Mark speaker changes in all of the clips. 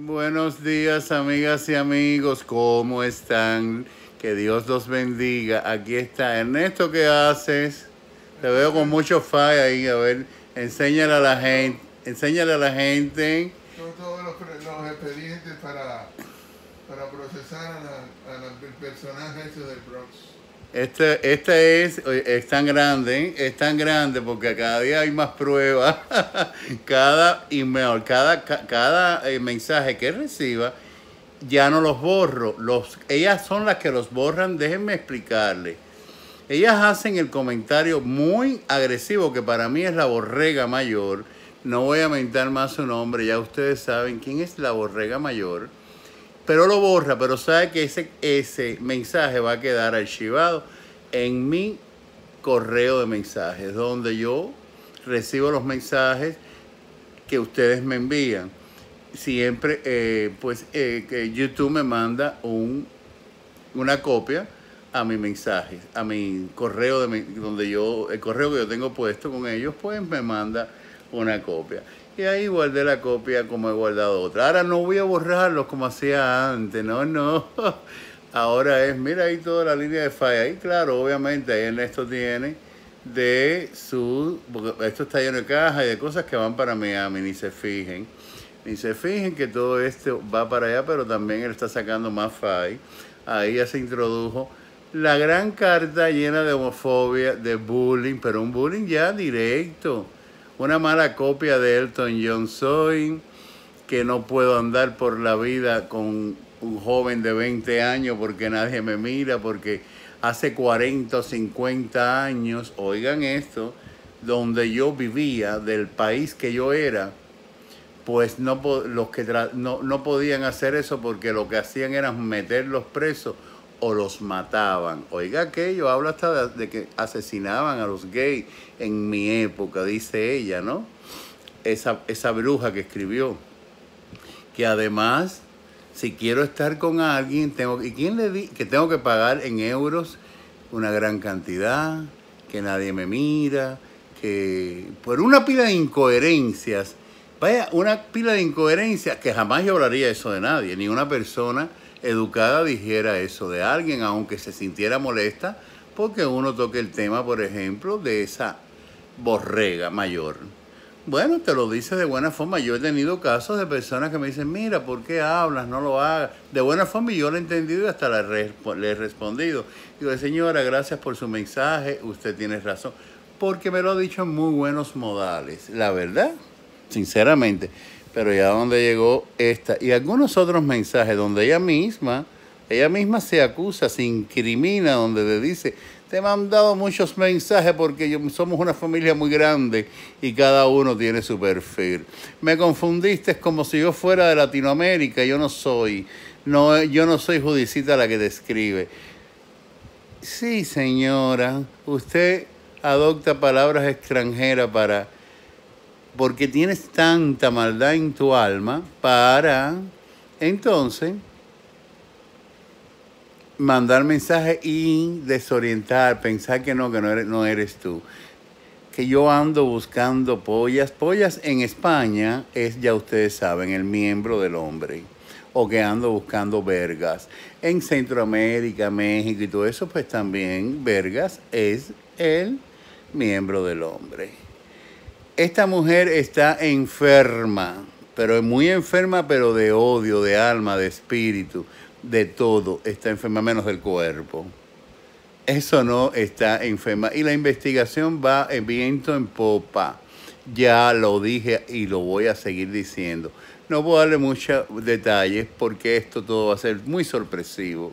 Speaker 1: Buenos días amigas y amigos, ¿cómo están? Que Dios los bendiga. Aquí está Ernesto, ¿qué haces? Te veo con mucho fire ahí, a ver, enséñale a la gente, enséñale a la gente. todos los, expedientes para, procesar a, del este, este, es, eh, es tan grande, es tan grande porque cada día hay más pruebas. cada cada, cada eh, mensaje que reciba, ya no los borro. Los, ellas son las que los borran, déjenme explicarles. Ellas hacen el comentario muy agresivo que para mí es la borrega mayor. No voy a mentar más su nombre, ya ustedes saben quién es la borrega mayor pero lo borra, pero sabe que ese, ese mensaje va a quedar archivado en mi correo de mensajes, donde yo recibo los mensajes que ustedes me envían. Siempre, eh, pues, eh, que YouTube me manda un, una copia a mi mensaje, a mi correo, de, donde yo, el correo que yo tengo puesto con ellos, pues me manda una copia. Y ahí guardé la copia como he guardado otra. Ahora no voy a borrarlos como hacía antes, no, no. Ahora es, mira ahí toda la línea de falla. ahí claro, obviamente ahí esto tiene de su... esto está lleno de cajas y de cosas que van para Miami, ni se fijen. Ni se fijen que todo esto va para allá, pero también él está sacando más falla. Ahí ya se introdujo la gran carta llena de homofobia, de bullying, pero un bullying ya directo una mala copia de Elton John soy, que no puedo andar por la vida con un joven de 20 años porque nadie me mira, porque hace 40 o 50 años, oigan esto, donde yo vivía, del país que yo era, pues no, los que no podían hacer eso porque lo que hacían era meterlos presos o los mataban. Oiga que yo hablo hasta de, que asesinaban a los gays en mi época, dice ella, ¿no? Esa, esa bruja que escribió. Que además, si quiero estar con alguien, tengo, ¿y quién le Que tengo que pagar en euros una gran cantidad, que nadie me mira, que por una pila de incoherencias, vaya, una pila de incoherencias que jamás yo hablaría eso de nadie, ni una persona educada dijera eso de alguien, aunque se sintiera molesta, porque uno toque el tema, por ejemplo, de esa borrega mayor. Bueno, te lo dice de buena forma. Yo he tenido casos de personas que me dicen, mira, ¿por qué hablas? No lo hagas. De buena forma y yo lo he entendido y hasta la le he respondido. Digo, señora, gracias por su mensaje, usted tiene razón. Porque me lo ha dicho en muy buenos modales, la verdad, sinceramente pero ya donde llegó esta y algunos otros mensajes donde ella misma, ella misma se acusa, se incrimina, donde le dice, te han dado muchos mensajes porque somos una familia muy grande y cada uno tiene su perfil. Me confundiste como si yo fuera de Latinoamérica, yo no soy, no, yo no soy judicita la que te escribe. Sí, señora, usted adopta palabras extranjeras para porque tienes tanta maldad en tu alma para entonces mandar mensajes y desorientar, pensar que no, que no eres, no eres tú. Que yo ando buscando pollas. Pollas en España es, ya ustedes saben, el miembro del hombre. O que ando buscando vergas. En Centroamérica, México y todo eso, pues también vergas es el miembro del hombre. Esta mujer está enferma, pero muy enferma, pero de odio, de alma, de espíritu, de todo. Está enferma menos del cuerpo. Eso no está enferma. Y la investigación va en viento en popa. Ya lo dije y lo voy a seguir diciendo. No puedo darle muchos detalles porque esto todo va a ser muy sorpresivo.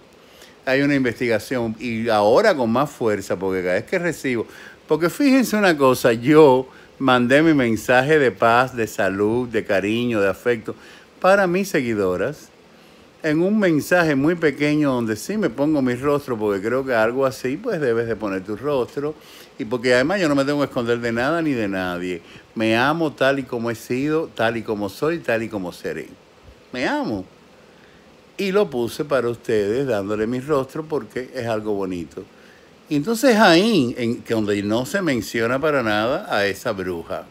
Speaker 1: Hay una investigación y ahora con más fuerza porque cada vez que recibo... Porque fíjense una cosa, yo mandé mi mensaje de paz, de salud, de cariño, de afecto para mis seguidoras en un mensaje muy pequeño donde sí me pongo mi rostro, porque creo que algo así, pues debes de poner tu rostro. Y porque además yo no me tengo que esconder de nada ni de nadie. Me amo tal y como he sido, tal y como soy, tal y como seré. Me amo. Y lo puse para ustedes dándole mi rostro porque es algo bonito. Y entonces ahí, en, donde no se menciona para nada a esa bruja,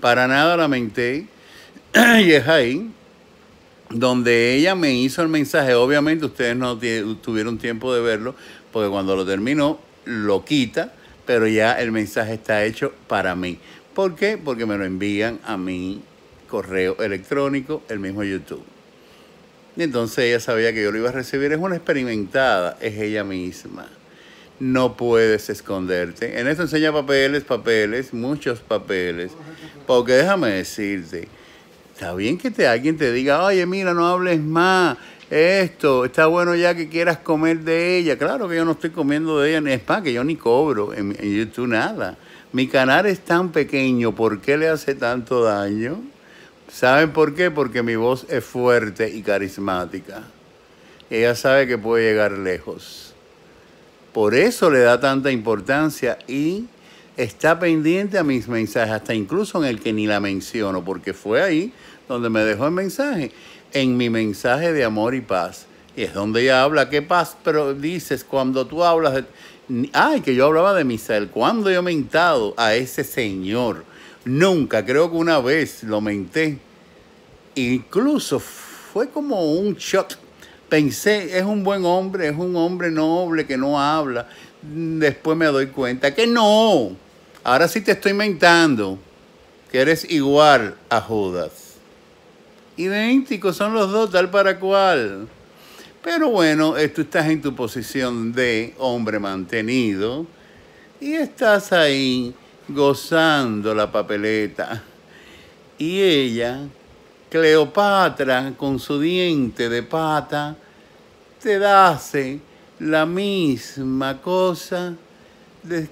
Speaker 1: para nada la menté, y es ahí donde ella me hizo el mensaje. Obviamente ustedes no tuvieron tiempo de verlo, porque cuando lo terminó, lo quita, pero ya el mensaje está hecho para mí. ¿Por qué? Porque me lo envían a mi correo electrónico, el mismo YouTube. Y entonces ella sabía que yo lo iba a recibir. Es una experimentada, es ella misma no puedes esconderte. En eso enseña papeles, papeles, muchos papeles. Porque déjame decirte, está bien que te, alguien te diga, oye, mira, no hables más, esto, está bueno ya que quieras comer de ella. Claro que yo no estoy comiendo de ella, ni es para que yo ni cobro en, en YouTube nada. Mi canal es tan pequeño, ¿por qué le hace tanto daño? ¿Saben por qué? Porque mi voz es fuerte y carismática. Ella sabe que puede llegar lejos. Por eso le da tanta importancia y está pendiente a mis mensajes, hasta incluso en el que ni la menciono, porque fue ahí donde me dejó el mensaje, en mi mensaje de amor y paz. Y es donde ella habla, qué paz, pero dices, cuando tú hablas, ay, que yo hablaba de Misael, cuando yo he mentado a ese señor, nunca, creo que una vez lo menté, incluso fue como un shock Pensé, es un buen hombre, es un hombre noble que no habla. Después me doy cuenta que no. Ahora sí te estoy mentando que eres igual a Judas. Idénticos son los dos, tal para cual. Pero bueno, tú estás en tu posición de hombre mantenido y estás ahí gozando la papeleta. Y ella Cleopatra con su diente de pata te hace la misma cosa. De,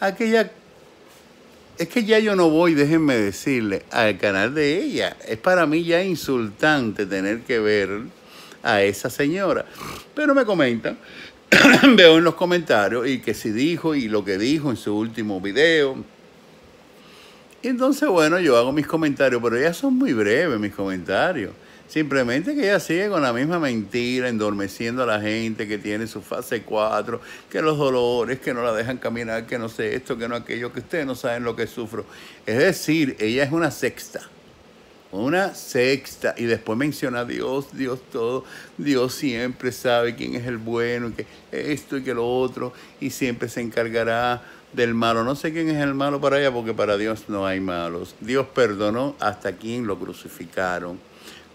Speaker 1: aquella es que ya yo no voy, déjenme decirle, al canal de ella. Es para mí ya insultante tener que ver a esa señora. Pero me comentan, veo en los comentarios y que si dijo y lo que dijo en su último video y entonces, bueno, yo hago mis comentarios, pero ya son muy breves mis comentarios. Simplemente que ella sigue con la misma mentira, endormeciendo a la gente que tiene su fase 4, que los dolores, que no la dejan caminar, que no sé esto, que no aquello, que ustedes no saben lo que sufro. Es decir, ella es una sexta. Una sexta. Y después menciona a Dios, Dios todo. Dios siempre sabe quién es el bueno, que esto y que lo otro. Y siempre se encargará del malo. No sé quién es el malo para ella, porque para Dios no hay malos. Dios perdonó hasta quien lo crucificaron.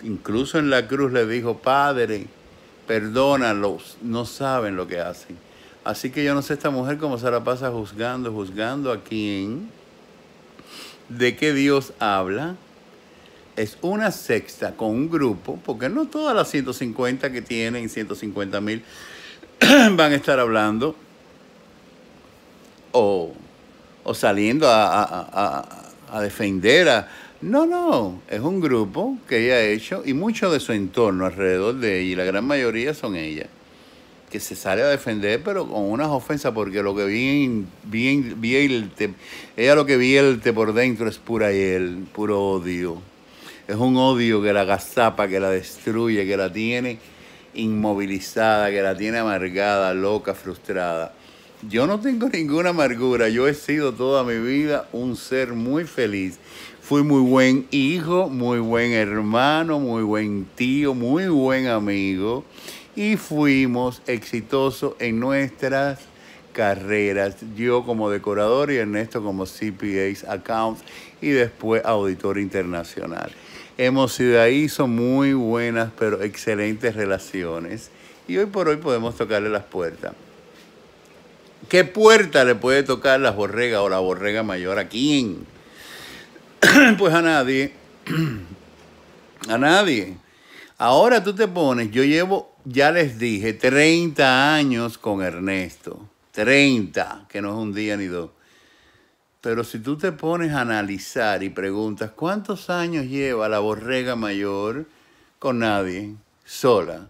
Speaker 1: Incluso en la cruz le dijo, Padre, perdónalos, no saben lo que hacen. Así que yo no sé esta mujer cómo se la pasa juzgando, juzgando a quién, de qué Dios habla. Es una sexta con un grupo, porque no todas las 150 que tienen, 150 mil, van a estar hablando o, saliendo a, defender a... No, no, es un grupo que ella ha hecho y mucho de su entorno alrededor de ella, y la gran mayoría son ella, que se sale a defender pero con unas ofensas porque lo que bien, bien, bien ella lo que vierte por dentro es pura él, puro odio. Es un odio que la gazapa, que la destruye, que la tiene inmovilizada, que la tiene amargada, loca, frustrada. Yo no tengo ninguna amargura, yo he sido toda mi vida un ser muy feliz. Fui muy buen hijo, muy buen hermano, muy buen tío, muy buen amigo y fuimos exitosos en nuestras carreras. Yo como decorador y Ernesto como CPAs, Accounts y después auditor internacional. Hemos sido ahí, son muy buenas pero excelentes relaciones y hoy por hoy podemos tocarle las puertas. ¿Qué puerta le puede tocar la borrega o la borrega mayor a quién? pues a nadie. a nadie. Ahora tú te pones, yo llevo, ya les dije, 30 años con Ernesto. 30, que no es un día ni dos. Pero si tú te pones a analizar y preguntas, ¿cuántos años lleva la borrega mayor con nadie? Sola.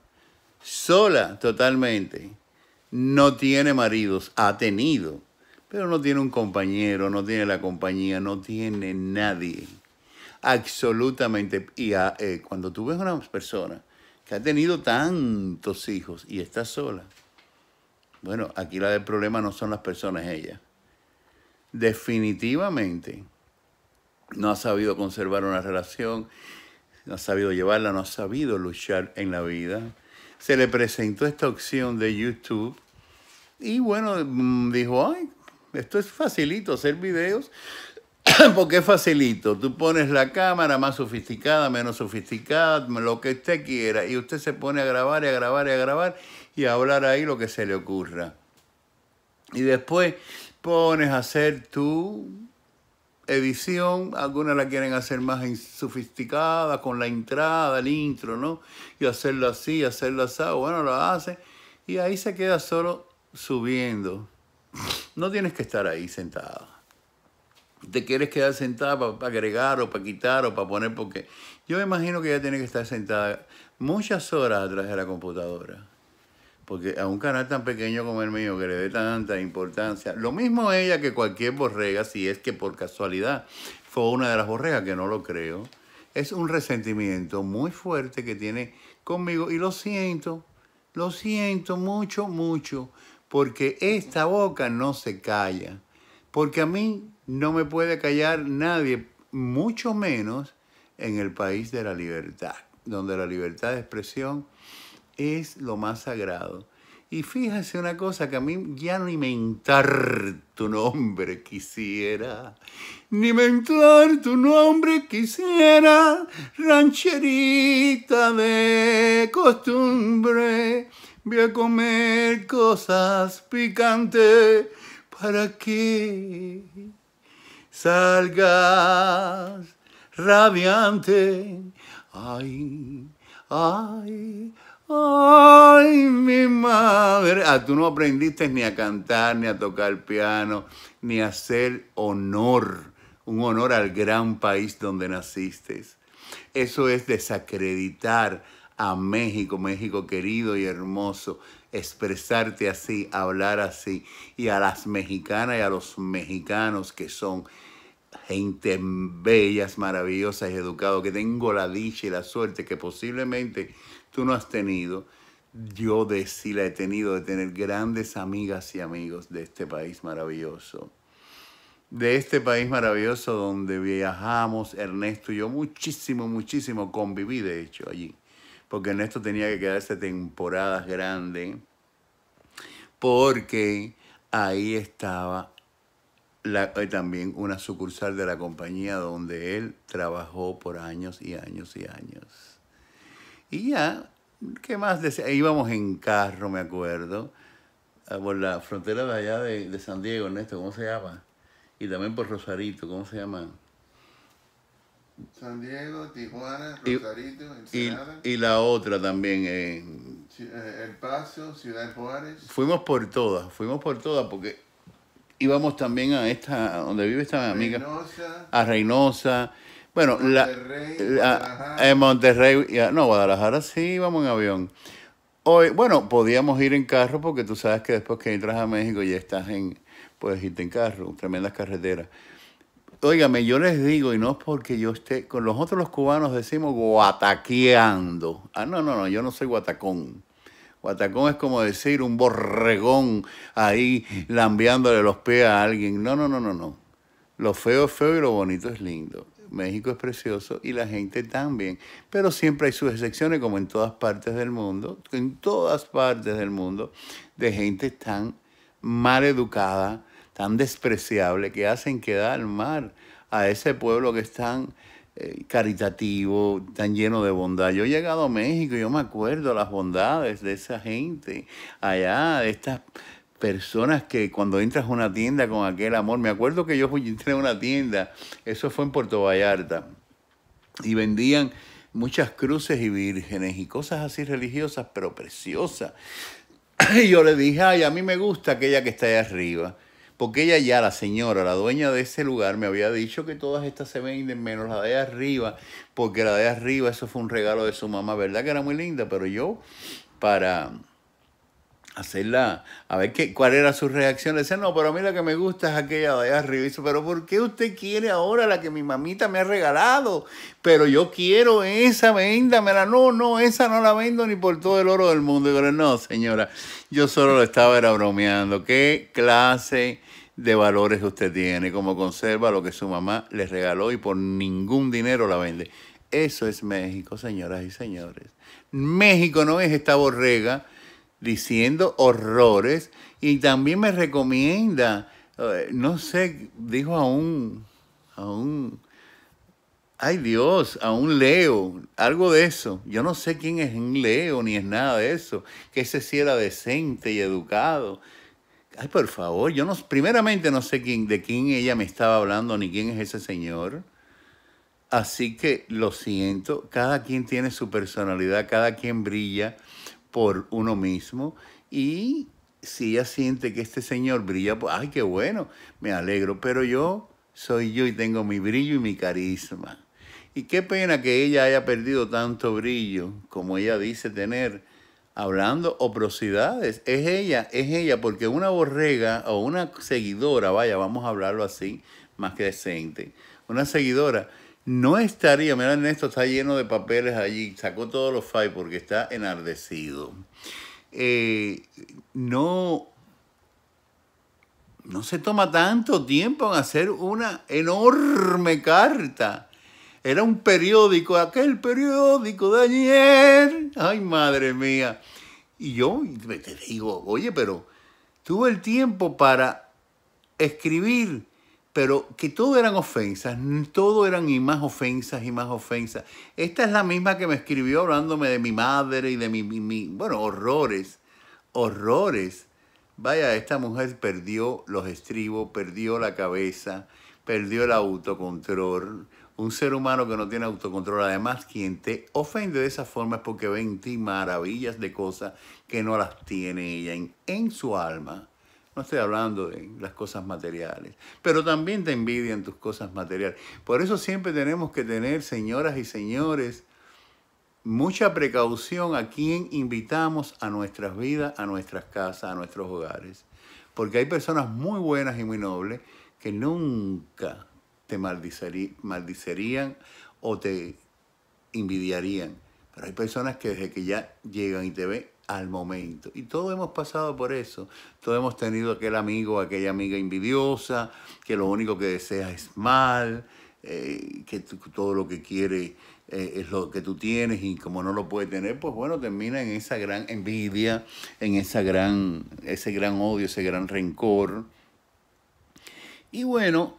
Speaker 1: Sola totalmente no tiene maridos, ha tenido, pero no tiene un compañero, no tiene la compañía, no tiene nadie. Absolutamente. Y ah, eh, cuando tú ves a una persona que ha tenido tantos hijos y está sola, bueno, aquí la del problema no son las personas, ella. Definitivamente no ha sabido conservar una relación, no ha sabido llevarla, no ha sabido luchar en la vida se le presentó esta opción de YouTube y bueno, mm, dijo, ay, esto es facilito, hacer videos. Porque es facilito, tú pones la cámara más sofisticada, menos sofisticada, lo que usted quiera, y usted se pone a grabar y a grabar y a grabar y a hablar ahí lo que se le ocurra. Y después pones a hacer tú edición, algunas la quieren hacer más sofisticada, con la entrada, el intro, ¿no? Y hacerlo así, hacerlo así, bueno, lo hace y ahí se queda solo subiendo. No tienes que estar ahí sentada. Te quieres quedar sentada para, agregar o para quitar o para poner porque yo me imagino que ella tiene que estar sentada muchas horas atrás de la computadora porque a un canal tan pequeño como el mío que le dé tanta importancia, lo mismo ella que cualquier borrega, si es que por casualidad fue una de las borregas, que no lo creo, es un resentimiento muy fuerte que tiene conmigo y lo siento, lo siento mucho, mucho, porque esta boca no se calla, porque a mí no me puede callar nadie, mucho menos en el país de la libertad, donde la libertad de expresión es lo más sagrado. Y fíjese una cosa que a mí ya ni mentar tu nombre quisiera, ni mentar tu nombre quisiera, rancherita de costumbre, voy a comer cosas picantes para que salgas radiante. Ay, ay, Ay, mi madre. Ah, tú no aprendiste ni a cantar, ni a tocar el piano, ni a hacer honor, un honor al gran país donde naciste. Eso es desacreditar a México, México querido y hermoso, expresarte así, hablar así, y a las mexicanas y a los mexicanos que son gente bellas, maravillosas educados, que tengo la dicha y la suerte que posiblemente tú no has tenido. Yo de sí la he tenido, de tener grandes amigas y amigos de este país maravilloso. De este país maravilloso donde viajamos, Ernesto y yo muchísimo, muchísimo conviví, de hecho, allí. Porque Ernesto tenía que quedarse temporadas grandes. Porque ahí estaba eh, también una sucursal de la compañía donde él trabajó por años y años y años. Y ya, ¿qué más? Íbamos en carro, me acuerdo, por la frontera de allá de, de San Diego, Ernesto, ¿cómo se llama? Y también por Rosarito, ¿cómo se llama? San Diego, Tijuana, Rosarito, Ensenada. Y, y la otra también. Eh, eh, el Paso, Ciudad Juárez. Fuimos por todas, fuimos por todas porque íbamos también a esta, donde vive esta amiga. A Reynosa. Bueno, la, en Monterrey, no, Guadalajara sí vamos en avión. Hoy, bueno, podíamos ir en carro porque tú sabes que después que entras a México ya estás en, puedes irte en carro, tremendas carreteras. Óigame, yo les digo, y no es porque yo esté, con los otros los cubanos decimos guataqueando. Ah, no, no, no, yo no soy guatacón. Guatacón es como decir un borregón ahí lambiándole los pies a alguien. No, no, no, no, no. Lo feo es feo y lo bonito es lindo. México es precioso y la gente también. Pero siempre hay sus excepciones, como en todas partes del mundo, en todas partes del mundo, de gente tan mal educada, tan despreciable, que hacen quedar mal a ese pueblo que es tan eh, caritativo, tan lleno de bondad. Yo he llegado a México y yo me acuerdo las bondades de esa gente allá, de estas personas que cuando entras a una tienda con aquel amor, me acuerdo que yo entré a una tienda, eso fue en Puerto Vallarta, y vendían muchas cruces y vírgenes y cosas así religiosas, pero preciosas. Y yo le dije, ay, a mí me gusta aquella que está ahí arriba, porque ella ya, la señora, la dueña de ese lugar, me había dicho que todas estas se venden menos la de arriba, porque la de arriba, eso fue un regalo de su mamá, ¿verdad? Que era muy linda, pero yo, para hacerla, a ver qué, cuál era su reacción. Le decía, no, pero a mí la que me gusta es aquella de allá arriba. Y dice, pero ¿por qué usted quiere ahora la que mi mamita me ha regalado? Pero yo quiero esa, véndamela. No, no, esa no la vendo ni por todo el oro del mundo. Y no, señora, yo solo lo estaba era bromeando. ¿Qué clase de valores usted tiene? ¿Cómo conserva lo que su mamá le regaló y por ningún dinero la vende? Eso es México, señoras y señores. México no es esta borrega diciendo horrores y también me recomienda, eh, no sé, dijo a un, a un, ay Dios, a un Leo, algo de eso. Yo no sé quién es un Leo ni es nada de eso, que ese si era decente y educado. Ay, por favor, yo no, primeramente no sé quién, de quién ella me estaba hablando ni quién es ese señor. Así que lo siento, cada quien tiene su personalidad, cada quien brilla por uno mismo y si ella siente que este señor brilla, pues, ay, qué bueno, me alegro, pero yo soy yo y tengo mi brillo y mi carisma. Y qué pena que ella haya perdido tanto brillo como ella dice tener hablando prosidades. Es ella, es ella, porque una borrega o una seguidora, vaya, vamos a hablarlo así, más que decente, una seguidora no estaría, mira Ernesto, está lleno de papeles allí, sacó todos los files porque está enardecido. Eh, no, no se toma tanto tiempo en hacer una enorme carta. Era un periódico, aquel periódico de ayer. Ay, madre mía. Y yo te digo, oye, pero tuve el tiempo para escribir pero que todo eran ofensas, todo eran y más ofensas y más ofensas. Esta es la misma que me escribió hablándome de mi madre y de mi, bueno, horrores, horrores. Vaya, esta mujer perdió los estribos, perdió la cabeza, perdió el autocontrol. Un ser humano que no tiene autocontrol, además, quien te ofende de esa forma es porque ve en ti maravillas de cosas que no las tiene ella en su alma no estoy hablando de las cosas materiales, pero también te envidian tus cosas materiales. Por eso siempre tenemos que tener, señoras y señores, mucha precaución a quien invitamos a nuestras vidas, a nuestras casas, a nuestros hogares. Porque hay personas muy buenas y muy nobles que nunca te maldicerían o te envidiarían. Pero hay personas que desde que ya llegan y te ven, al momento. Y todos hemos pasado por eso. Todos hemos tenido aquel amigo, aquella amiga envidiosa, que lo único que desea es mal, eh, que todo lo que quiere eh, es lo que tú tienes y como no lo puede tener, pues bueno, termina en esa gran envidia, en esa gran, ese gran odio, ese gran rencor. Y bueno,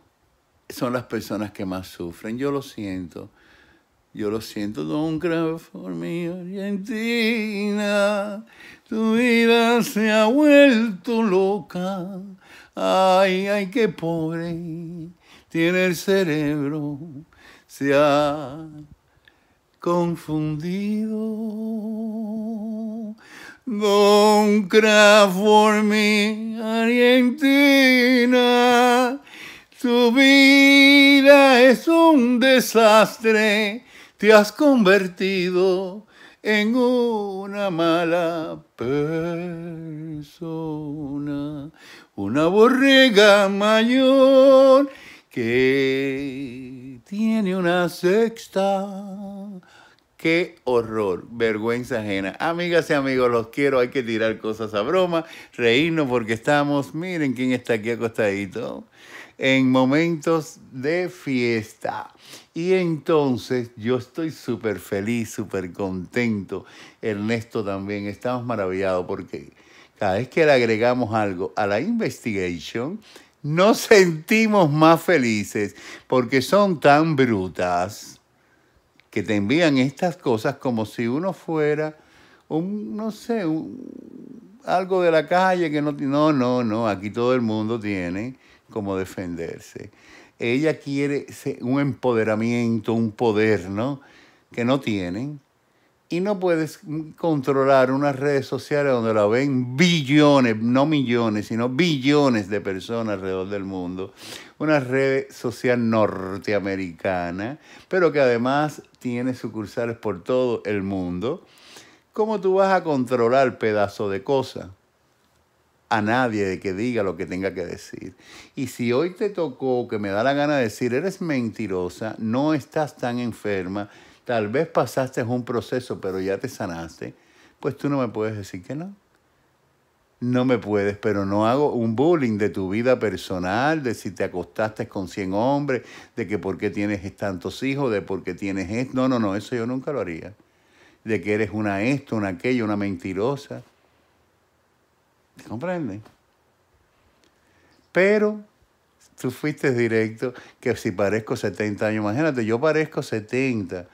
Speaker 1: son las personas que más sufren. Yo lo siento. Yo lo siento, Don cry mi Argentina. Tu vida se ha vuelto loca. Ay, ay, qué pobre tiene el cerebro. Se ha confundido. Don cry for Argentina. Tu vida es un desastre te has convertido en una mala persona, una borrega mayor que tiene una sexta. Qué horror, vergüenza ajena. Amigas y amigos, los quiero, hay que tirar cosas a broma, reírnos porque estamos, miren quién está aquí acostadito, en momentos de fiesta. Y entonces yo estoy súper feliz, súper contento. Ernesto también, estamos maravillados porque cada vez que le agregamos algo a la investigación nos sentimos más felices porque son tan brutas que te envían estas cosas como si uno fuera un, no sé, algo de la calle que no... No, no, no, aquí todo el mundo tiene cómo defenderse ella quiere un empoderamiento, un poder, ¿no? Que no tienen. Y no puedes controlar unas redes sociales donde la ven billones, no millones, sino billones de personas alrededor del mundo. Una red social norteamericana, pero que además tiene sucursales por todo el mundo. ¿Cómo tú vas a controlar pedazo de cosas? a nadie de que diga lo que tenga que decir. Y si hoy te tocó que me da la gana de decir, eres mentirosa, no estás tan enferma, tal vez pasaste un proceso, pero ya te sanaste, pues tú no me puedes decir que no. No me puedes, pero no hago un bullying de tu vida personal, de si te acostaste con 100 hombres, de que por qué tienes tantos hijos, de por qué tienes esto. No, no, no, eso yo nunca lo haría. De que eres una esto, una aquello, una mentirosa comprende? Pero tú fuiste directo, que si parezco 70 años, imagínate, yo parezco 70.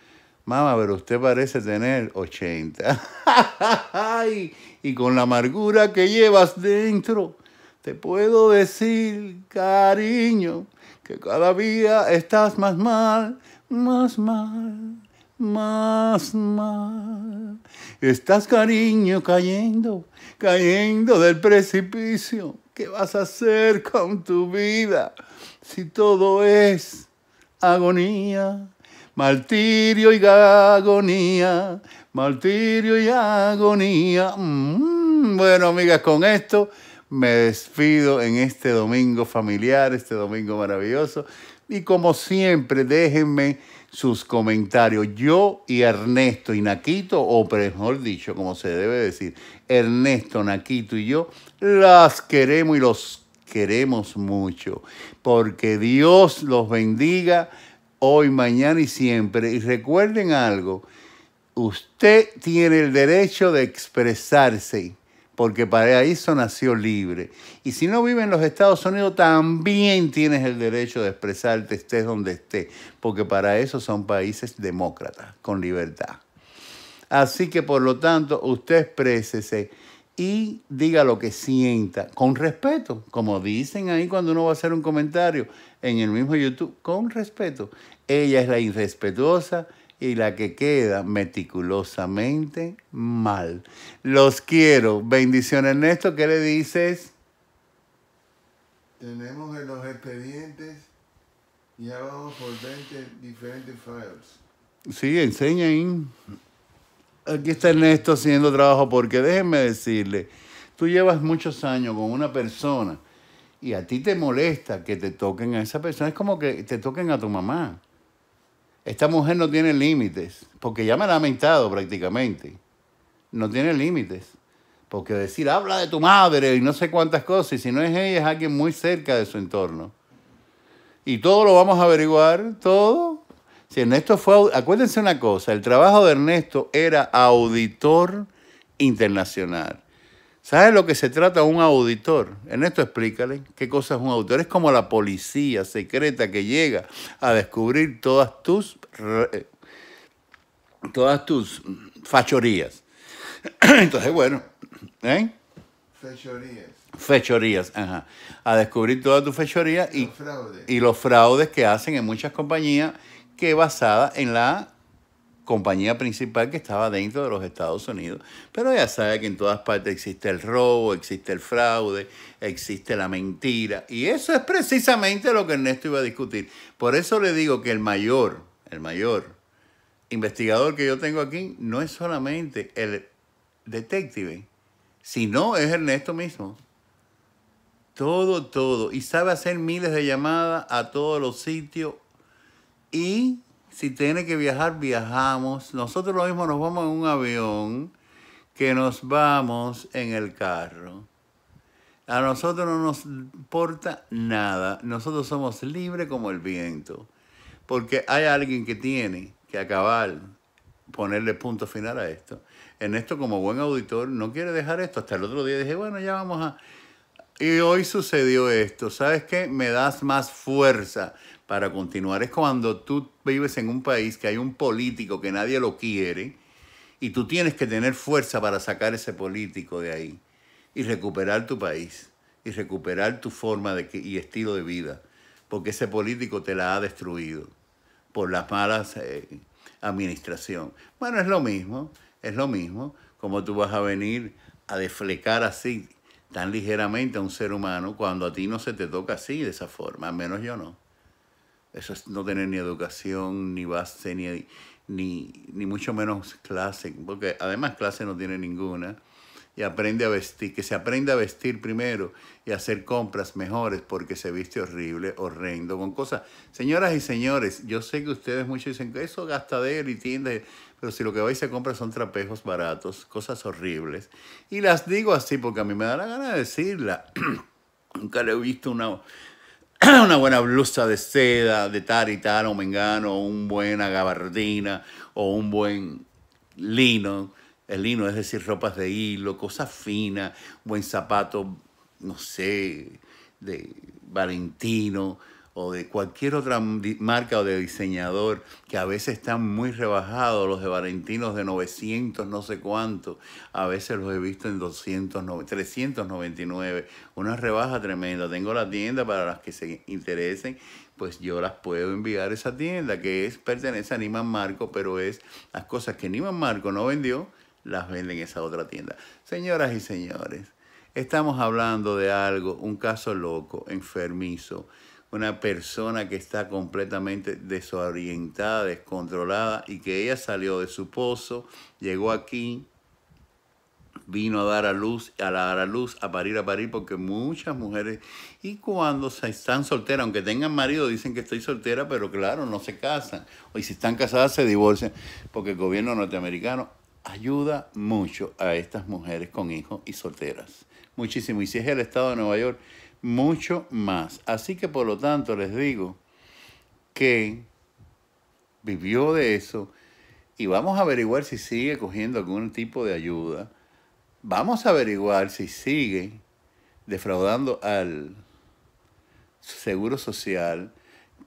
Speaker 1: Mamá, pero usted parece tener 80. y con la amargura que llevas dentro, te puedo decir, cariño, que cada día estás más mal, más mal más mal. Estás cariño cayendo, cayendo del precipicio. ¿Qué vas a hacer con tu vida si todo es agonía? Martirio y agonía, martirio y agonía. Mm, bueno, amigas, con esto me despido en este domingo familiar, este domingo maravilloso. Y como siempre, déjenme sus comentarios. Yo y Ernesto y Naquito, o mejor dicho, como se debe decir, Ernesto, Naquito y yo, las queremos y los queremos mucho. Porque Dios los bendiga hoy, mañana y siempre. Y recuerden algo, usted tiene el derecho de expresarse porque para eso nació libre. Y si no vive en los Estados Unidos, también tienes el derecho de expresarte, estés donde estés, porque para eso son países demócratas, con libertad. Así que, por lo tanto, usted exprésese y diga lo que sienta, con respeto, como dicen ahí cuando uno va a hacer un comentario en el mismo YouTube, con respeto. Ella es la irrespetuosa, y la que queda meticulosamente mal. Los quiero. Bendiciones, Ernesto. ¿Qué le dices? Tenemos en los expedientes y vamos por 20 diferentes files. Sí, enseña ahí. Aquí está Ernesto haciendo trabajo porque déjenme decirle, tú llevas muchos años con una persona y a ti te molesta que te toquen a esa persona. Es como que te toquen a tu mamá. Esta mujer no tiene límites, porque ya me ha lamentado prácticamente. No tiene límites. Porque decir, habla de tu madre y no sé cuántas cosas, y si no es ella, es alguien muy cerca de su entorno. Y todo lo vamos a averiguar, todo. Si Ernesto fue, acuérdense una cosa, el trabajo de Ernesto era auditor internacional. ¿Sabes lo que se trata un auditor? En esto explícale qué cosa es un auditor. Es como la policía secreta que llega a descubrir todas tus, eh, todas tus fachorías. Entonces, bueno, ¿eh? Fechorías. Fechorías, ajá. A descubrir todas tus fechorías y los, fraudes. y los fraudes que hacen en muchas compañías que basada en la compañía principal que estaba dentro de los Estados Unidos. Pero ya sabe que en todas partes existe el robo, existe el fraude, existe la mentira. Y eso es precisamente lo que Ernesto iba a discutir. Por eso le digo que el mayor, el mayor investigador que yo tengo aquí no es solamente el detective, sino es Ernesto mismo. Todo, todo. Y sabe hacer miles de llamadas a todos los sitios y si tiene que viajar, viajamos. Nosotros lo mismo nos vamos en un avión que nos vamos en el carro. A nosotros no nos importa nada. Nosotros somos libres como el viento. Porque hay alguien que tiene que acabar, ponerle punto final a esto. En esto, como buen auditor, no quiere dejar esto. Hasta el otro día dije, bueno, ya vamos a... Y hoy sucedió esto. ¿Sabes qué? Me das más fuerza para continuar. Es cuando tú vives en un país que hay un político que nadie lo quiere y tú tienes que tener fuerza para sacar ese político de ahí y recuperar tu país y recuperar tu forma de y estilo de vida, porque ese político te la ha destruido por las malas eh, administración. Bueno, es lo mismo, es lo mismo como tú vas a venir a deflecar así tan ligeramente a un ser humano cuando a ti no se te toca así de esa forma, al menos yo no. Eso es no tener ni educación, ni base, ni, ni, mucho menos clase, porque además clase no tiene ninguna. Y aprende a vestir, que se aprende a vestir primero y a hacer compras mejores porque se viste horrible, horrendo, con cosas. Señoras y señores, yo sé que ustedes muchos dicen que eso gastadero y tienda, pero si lo que vais a comprar son trapejos baratos, cosas horribles. Y las digo así porque a mí me da la gana de decirla. Nunca le he visto una una buena blusa de seda, de tar y tal, o mengano, o un buena gabardina, o un buen lino, el lino es decir, ropas de hilo, cosas finas, buen zapato, no sé, de Valentino, o de cualquier otra marca o de diseñador, que a veces están muy rebajados, los de Valentinos de 900, no sé cuánto, a veces los he visto en 399, una rebaja tremenda. Tengo la tienda para las que se interesen, pues yo las puedo enviar a esa tienda que es, pertenece a Niman Marco, pero es las cosas que Niman Marco no vendió, las venden en esa otra tienda. Señoras y señores, estamos hablando de algo, un caso loco, enfermizo una persona que está completamente desorientada, descontrolada, y que ella salió de su pozo, llegó aquí, vino a dar a luz, a dar a luz, a parir, a parir, porque muchas mujeres, y cuando se están solteras, aunque tengan marido, dicen que estoy soltera, pero claro, no se casan. y si están casadas, se divorcian, porque el gobierno norteamericano ayuda mucho a estas mujeres con hijos y solteras. Muchísimo. Y si es el estado de Nueva York, mucho más. Así que por lo tanto les digo que vivió de eso y vamos a averiguar si sigue cogiendo algún tipo de ayuda. Vamos a averiguar si sigue defraudando al seguro social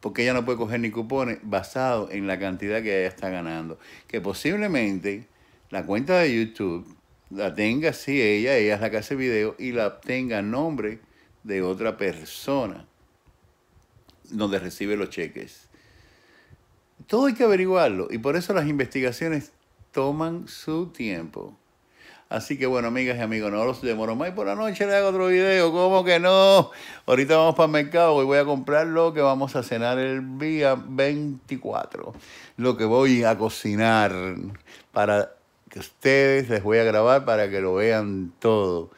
Speaker 1: porque ella no puede coger ni cupones basado en la cantidad que ella está ganando. Que posiblemente la cuenta de YouTube la tenga si ella, ella es la que hace video y la tenga nombre de otra persona donde recibe los cheques. Todo hay que averiguarlo y por eso las investigaciones toman su tiempo. Así que bueno, amigas y amigos, no los demoro más. Y por la noche le hago otro video. ¿Cómo que no? Ahorita vamos para el mercado y voy a comprar lo que vamos a cenar el día 24. Lo que voy a cocinar para que ustedes les voy a grabar para que lo vean todo.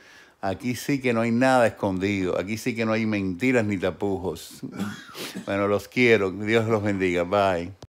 Speaker 1: Aquí sí que no hay nada escondido. Aquí sí que no hay mentiras ni tapujos. Bueno, los quiero. Dios los bendiga. Bye.